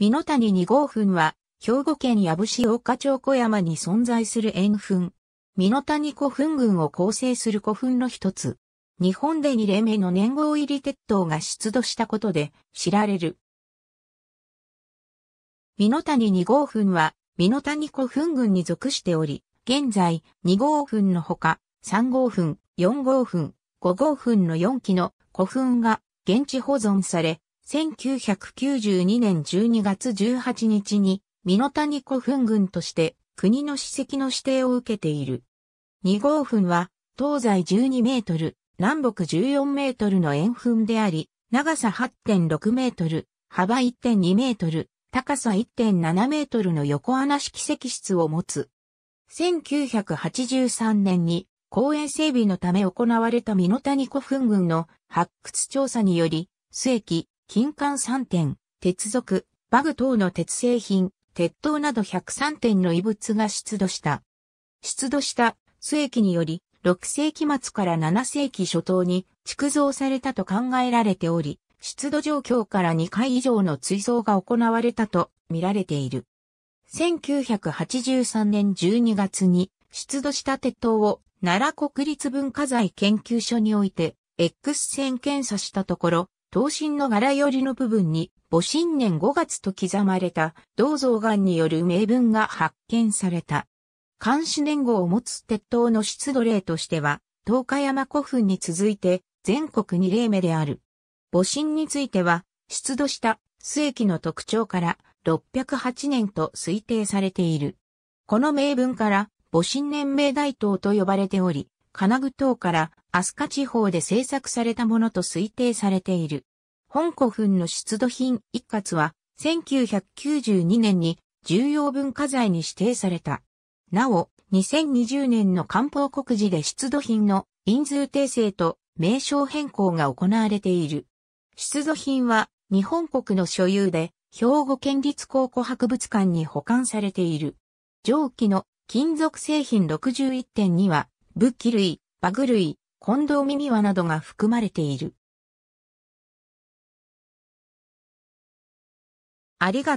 美濃谷2号墳は、兵庫県矢部市大岡町小山に存在する円墳。美濃谷古墳群を構成する古墳の一つ。日本で2例目の年号入り鉄塔が出土したことで知られる。美濃谷2号墳は、美濃谷古墳群に属しており、現在、2号墳のほか、3号墳、4号墳、5号墳の4基の古墳が現地保存され、1992年12月18日に、美濃谷古墳群として国の史跡の指定を受けている。二号墳は、東西12メートル、南北14メートルの円墳であり、長さ8.6メートル、幅1.2メートル、高さ1.7メートルの横穴式石室を持つ。1983年に公園整備のため行われた美濃谷古墳群の発掘調査により、末駅、金管3点、鉄属、バグ等の鉄製品、鉄塔など103点の遺物が出土した。出土した末期により、6世紀末から7世紀初頭に築造されたと考えられており、出土状況から2回以上の追贈が行われたと見られている。1983年12月に出土した鉄塔を奈良国立文化財研究所において X 線検査したところ、刀身の柄寄りの部分に、母神年5月と刻まれた銅像岩による名文が発見された。監視年号を持つ鉄塔の出土例としては、東海山古墳に続いて全国2例目である。母神については、出土した末期の特徴から608年と推定されている。この名文から、母神年明大塔と呼ばれており、金具塔から飛鳥地方で製作されたものと推定されている。本古墳の出土品一括は、1992年に重要文化財に指定された。なお、2020年の官報告示で出土品の人数訂正と名称変更が行われている。出土品は日本国の所有で、兵庫県立考古博物館に保管されている。上記の金属製品61点には、武器類、バグ類、近藤耳輪などが含まれている。ありが